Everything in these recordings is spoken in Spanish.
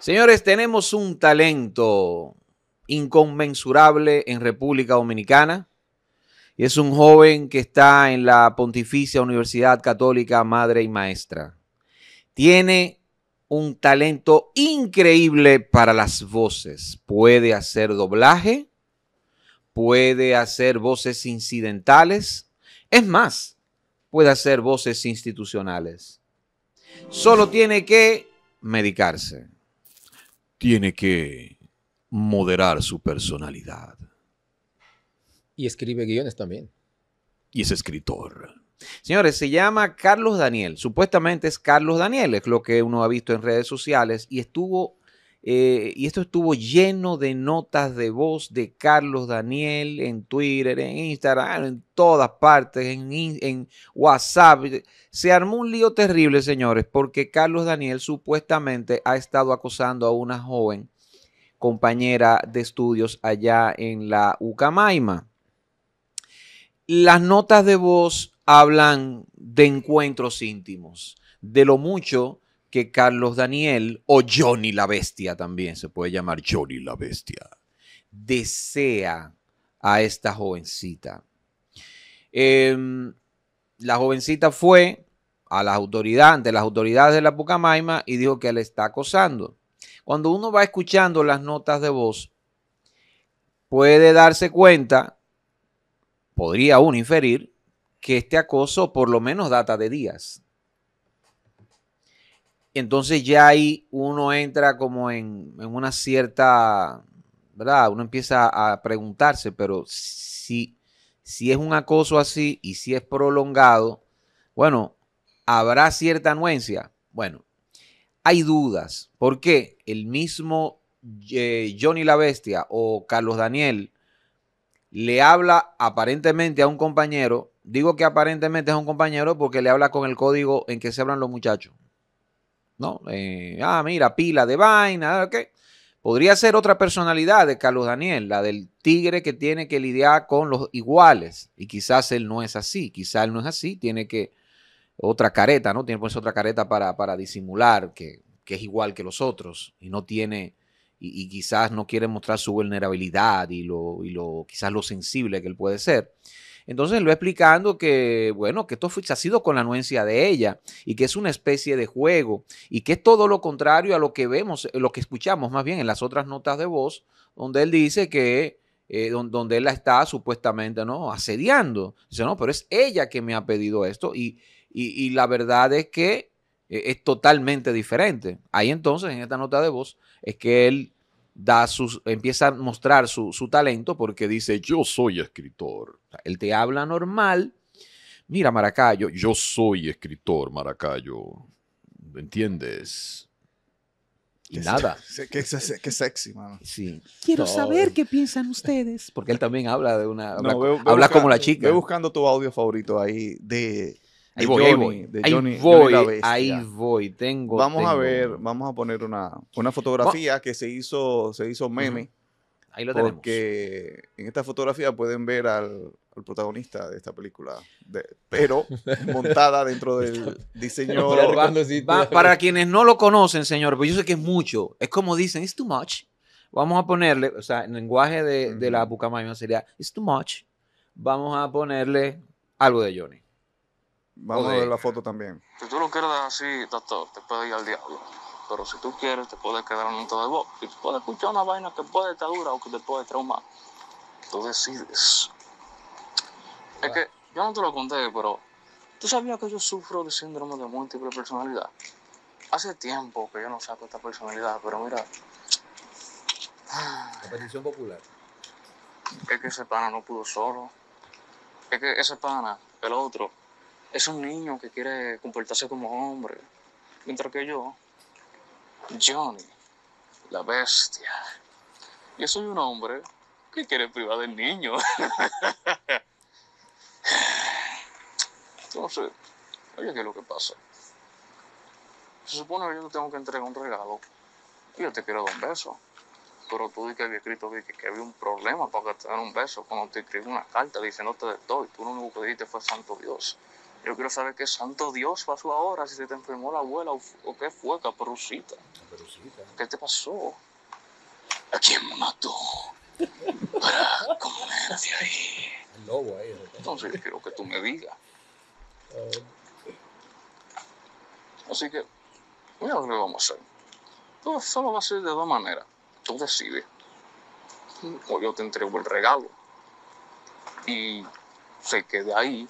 Señores, tenemos un talento inconmensurable en República Dominicana. Y es un joven que está en la Pontificia Universidad Católica Madre y Maestra. Tiene un talento increíble para las voces. Puede hacer doblaje, puede hacer voces incidentales. Es más, puede hacer voces institucionales. Solo tiene que medicarse tiene que moderar su personalidad. Y escribe guiones también. Y es escritor. Señores, se llama Carlos Daniel. Supuestamente es Carlos Daniel, es lo que uno ha visto en redes sociales. Y estuvo eh, y esto estuvo lleno de notas de voz de Carlos Daniel en Twitter, en Instagram, en todas partes, en, en WhatsApp. Se armó un lío terrible, señores, porque Carlos Daniel supuestamente ha estado acosando a una joven compañera de estudios allá en la Ucamaima. Las notas de voz hablan de encuentros íntimos, de lo mucho que Carlos Daniel o Johnny la Bestia también se puede llamar Johnny la Bestia. Desea a esta jovencita. Em, la jovencita fue a las autoridades, ante las autoridades de la Pucamaima y dijo que le está acosando. Cuando uno va escuchando las notas de voz, puede darse cuenta, podría uno inferir, que este acoso por lo menos data de días entonces ya ahí uno entra como en, una cierta, ¿verdad? Uno empieza a preguntarse, pero si, si es un acoso así y si es prolongado, bueno, ¿habrá cierta anuencia? Bueno, hay dudas. ¿Por qué? El mismo eh, Johnny la Bestia o Carlos Daniel le habla aparentemente a un compañero. Digo que aparentemente es un compañero porque le habla con el código en que se hablan los muchachos. ¿no? Eh, ah, mira, pila de vaina, ok. Podría ser otra personalidad de Carlos Daniel, la del tigre que tiene que lidiar con los iguales. Y quizás él no es así, quizás él no es así, tiene que otra careta, ¿no? Tiene que otra careta para, disimular que, es igual que los otros y no tiene, y, y quizás no quiere mostrar su vulnerabilidad y lo, y lo, quizás lo sensible que él puede ser. Entonces lo explicando que, bueno, que esto ha sido con la anuencia de ella y que es una especie de juego y que es todo lo contrario a lo que vemos, eh, lo que escuchamos más bien en las otras notas de voz, donde él dice que eh, donde, él la está supuestamente ¿no? asediando. Dice, no, pero es ella que me ha pedido esto y, y, la verdad es que eh, es totalmente diferente. Ahí entonces, en esta nota de voz, es que él da sus, empieza a mostrar su, talento porque dice, yo soy escritor. él te habla normal. Mira, Maracayo, yo soy escritor, Maracayo. ¿Entiendes? Y este, nada. Qué, qué, sexy, mano. Sí. Quiero saber qué piensan ustedes. Porque él también habla de una. habla, como la chica. Voy buscando tu audio favorito ahí de Ahí voy, ahí voy. voy, Tengo. Vamos a ver, vamos a poner una, una fotografía que se hizo, se hizo meme. Ahí lo tenemos. Porque en esta fotografía pueden ver al, protagonista de esta película, de, pero montada dentro del diseño. para quienes no lo conocen, señor, pues yo sé que es mucho. Es como dicen, it's too much. Vamos a ponerle, o sea, en lenguaje de, de la Bucamayo sería, it's too much. Vamos a ponerle algo de Johnny. Vamos a ver la foto también. Si tú lo quieres así, doctor, te puedes ir al diablo. Pero si tú quieres, te puedes quedar en un de voz. Y tú puedes escuchar una vaina que puede estar dura o que te puede traumar. Tú decides. Es ah. que yo no te lo conté, pero tú sabías que yo sufro de síndrome de múltiple personalidad. Hace tiempo que yo no saco esta personalidad, pero mira. La petición popular. Es que ese pana no pudo solo. Es que ese pana, el otro, es un niño que quiere comportarse como hombre. Mientras que yo, Johnny, la bestia, yo soy un hombre que quiere privar del niño. Entonces, oye, ¿qué es lo que pasa? Se supone que yo te tengo que entregar un regalo y yo te quiero dar un beso. Pero tú di que había escrito que, había un problema para que te den un beso cuando te escribí una carta diciéndote de todo y tú lo único que dijiste fue Santo Dios. Yo quiero saber qué santo Dios pasó ahora, si se te enfermó la abuela o, qué fue, caperucita. ¿Qué te pasó? ¿A quién mató? ¿Cómo comer de ahí. El lobo ahí. Entonces yo quiero que tú me digas. Así que, mira lo que vamos a hacer. Todo solo va a ser de dos maneras. Tú decides. O yo te entrego el regalo. Y se quede ahí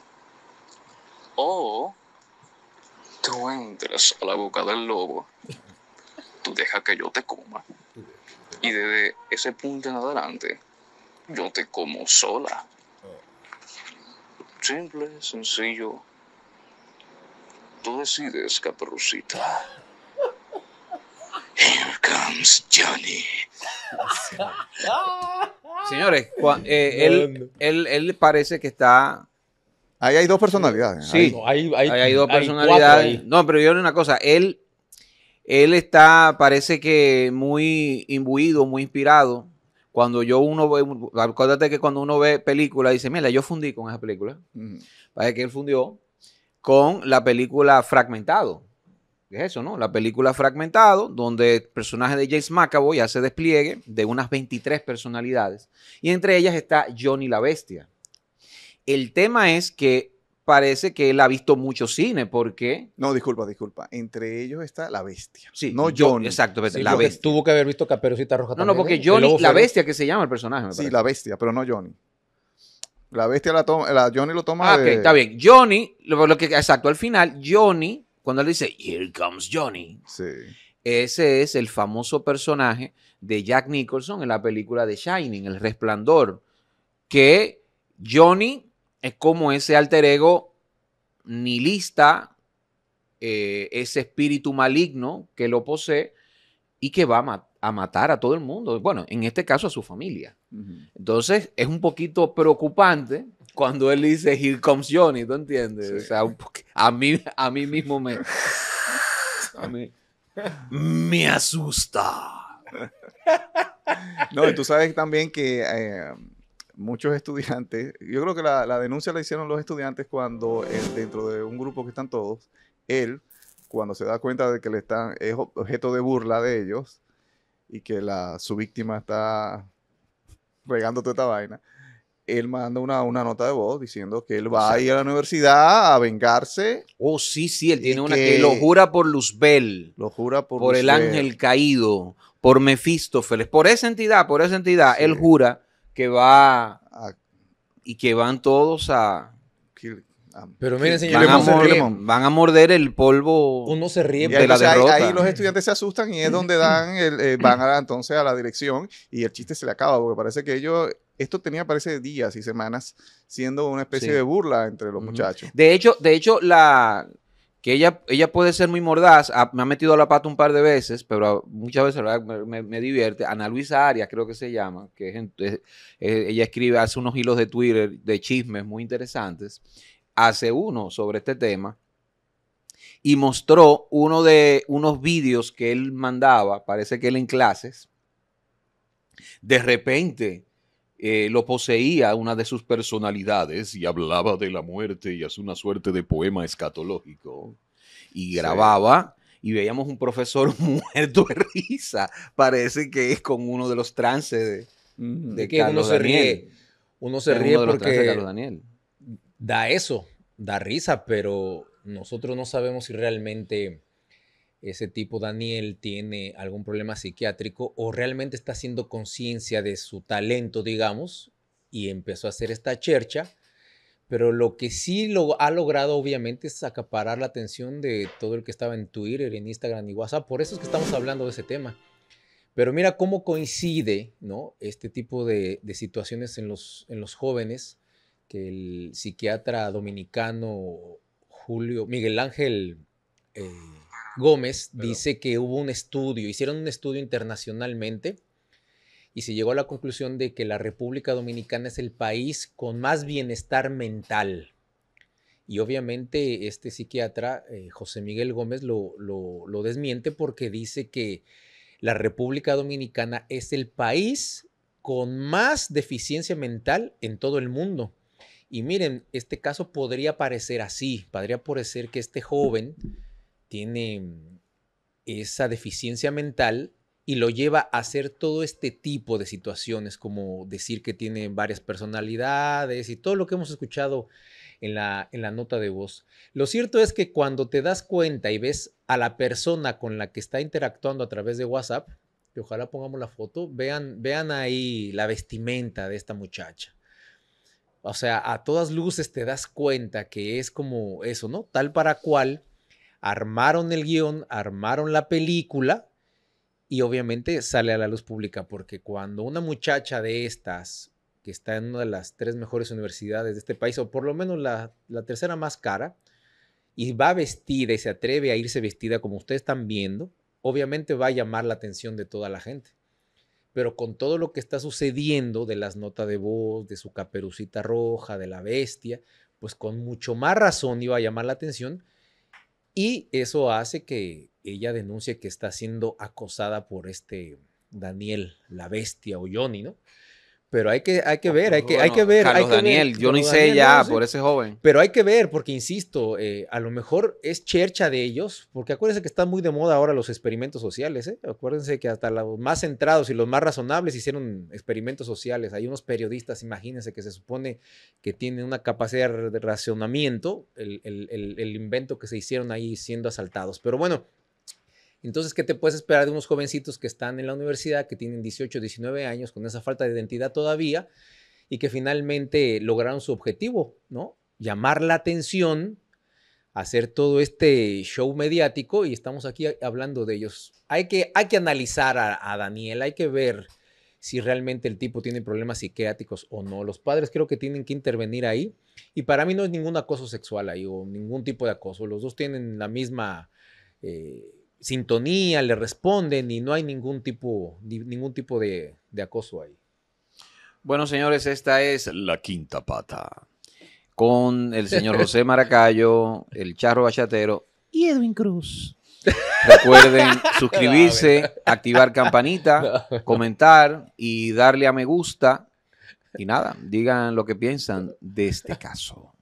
o tú entras a la boca del lobo, tú dejas que yo te coma. Y desde ese punto en adelante, yo te como sola. Simple, sencillo. Tú decides, caperucita. Here comes Johnny. Señores, eh, él, él, él parece que está Ahí hay dos personalidades. Sí, hay, dos personalidades. No, pero yo una cosa, él, él está, parece que muy imbuido, muy inspirado. Cuando yo uno ve, acuérdate que cuando uno ve película, dice, mira, yo fundí con esa película. Parece que él fundió con la película Fragmentado. Es eso, ¿no? La película Fragmentado, donde el personaje de James McAvoy hace despliegue de unas 23 personalidades. Y entre ellas está Johnny la Bestia. El tema es que parece que él ha visto mucho cine, porque... No, disculpa, disculpa. Entre ellos está La Bestia. Sí, no Johnny. exacto, La Bestia. Tuvo que haber visto Caperucita Roja No, no, porque ¿eh? Johnny, La Bestia que se llama el personaje. sí, La Bestia, pero no Johnny. La Bestia la toma, Johnny lo toma ah, ok, está bien. Johnny, lo, que, exacto, al final, Johnny, cuando él dice, here comes Johnny. Sí. Ese es el famoso personaje de Jack Nicholson en la película de Shining, El Resplandor, que Johnny es como ese alter ego nihilista, eh, ese espíritu maligno que lo posee y que va a, matar a todo el mundo. Bueno, en este caso a su familia. Entonces es un poquito preocupante cuando él dice, Here comes Johnny, ¿tú entiendes? O sea, a, mí, a mí mismo me... me asusta. No, y tú sabes también que eh, muchos estudiantes, yo creo que la, denuncia la hicieron los estudiantes cuando eh, dentro de un grupo que están todos, él, cuando se da cuenta de que le están, es objeto de burla de ellos y que la, su víctima está regando toda esta vaina, él manda una, nota de voz diciendo que él va a ir a la universidad a vengarse. Oh, sí, sí, él tiene una que, lo jura por Luzbel. Lo jura por el ángel caído, por Mefistófeles, por esa entidad, por esa entidad, él jura que va y que van todos a... pero miren, señor, van, van, a morder el polvo Uno se ríe de Ahí, los estudiantes se asustan y es donde dan el, eh, van a, entonces a la dirección y el chiste se le acaba, porque parece que ellos esto tenía, parece, días y semanas siendo una especie de burla entre los muchachos. De hecho, de hecho la, que ella, ella puede ser muy mordaz, me ha metido a la pata un par de veces, pero muchas veces me, divierte. Ana Luisa Arias, creo que se llama, que es, ella escribe, hace unos hilos de Twitter de chismes muy interesantes, hace uno sobre este tema y mostró uno de unos vídeos que él mandaba, parece que él en clases, de repente eh, lo poseía una de sus personalidades y hablaba de la muerte y hace una suerte de poema escatológico y grababa. y veíamos un profesor muerto de risa. Parece que es con uno de los trances de, que Carlos uno se ríe. Uno se ríe porque Daniel. da eso, da risa, pero nosotros no sabemos si realmente ese tipo Daniel tiene algún problema psiquiátrico o realmente está haciendo conciencia de su talento, digamos, y empezó a hacer esta chercha. Pero lo que sí lo ha logrado, obviamente, es acaparar la atención de todo el que estaba en Twitter, en Instagram y WhatsApp. Por eso es que estamos hablando de ese tema. Pero mira cómo coincide ¿no? este tipo de, situaciones en los, jóvenes que el psiquiatra dominicano Julio Miguel Ángel eh, Gómez dice que hubo un estudio, hicieron un estudio internacionalmente y se llegó a la conclusión de que la República Dominicana es el país con más bienestar mental. Y obviamente este psiquiatra, eh, José Miguel Gómez, lo desmiente porque dice que la República Dominicana es el país con más deficiencia mental en todo el mundo. Y miren, este caso podría parecer así, podría parecer que este joven tiene mm, esa deficiencia mental y lo lleva a hacer todo este tipo de situaciones, como decir que tiene varias personalidades y todo lo que hemos escuchado en la, en la nota de voz. Lo cierto es que cuando te das cuenta y ves a la persona con la que está interactuando a través de WhatsApp, que ojalá pongamos la foto, vean, vean ahí la vestimenta de esta muchacha. O sea, a todas luces te das cuenta que es como eso, ¿no? Tal para cual armaron el guión, armaron la película y obviamente sale a la luz pública porque cuando una muchacha de estas, que está en una de las tres mejores universidades de este país, o por lo menos la, tercera más cara, y va vestida y se atreve a irse vestida como ustedes están viendo, obviamente va a llamar la atención de toda la gente. Pero con todo lo que está sucediendo de las notas de voz, de su caperucita roja, de la bestia, pues con mucho más razón iba a llamar la atención y eso hace que ella denuncie que está siendo acosada por este Daniel, la bestia o Johnny, ¿no? Pero hay que, hay que ah, ver, pues hay que, hay que ver. Carlos Daniel, yo no hice ya por ese joven. Pero hay que ver, porque insisto, eh, a lo mejor es chercha de ellos, porque acuérdense que están muy de moda ahora los experimentos sociales, ¿eh? Acuérdense que hasta los más centrados y los más razonables hicieron experimentos sociales. Hay unos periodistas, imagínense, que se supone que tienen una capacidad de racionamiento, el, el, el, el invento que se hicieron ahí siendo asaltados. Pero bueno, entonces, ¿qué te puedes esperar de unos jovencitos que están en la universidad, que tienen 18, 19 años, con esa falta de identidad todavía, y que finalmente lograron su objetivo, ¿no? Llamar la atención, hacer todo este show mediático, y estamos aquí hablando de ellos. Hay que, hay que analizar a, Daniel, hay que ver si realmente el tipo tiene problemas psiquiátricos o no. Los padres creo que tienen que intervenir ahí. Y para mí no es ningún acoso sexual ahí o ningún tipo de acoso. Los dos tienen la misma eh, sintonía, le responden y no hay ningún tipo, ningún tipo de, acoso ahí. Bueno, señores, esta es la quinta pata con el señor José Maracayo, el Charro Bachatero y Edwin Cruz. Recuerden suscribirse, activar campanita, comentar y darle a me gusta. Y nada, digan lo que piensan de este caso.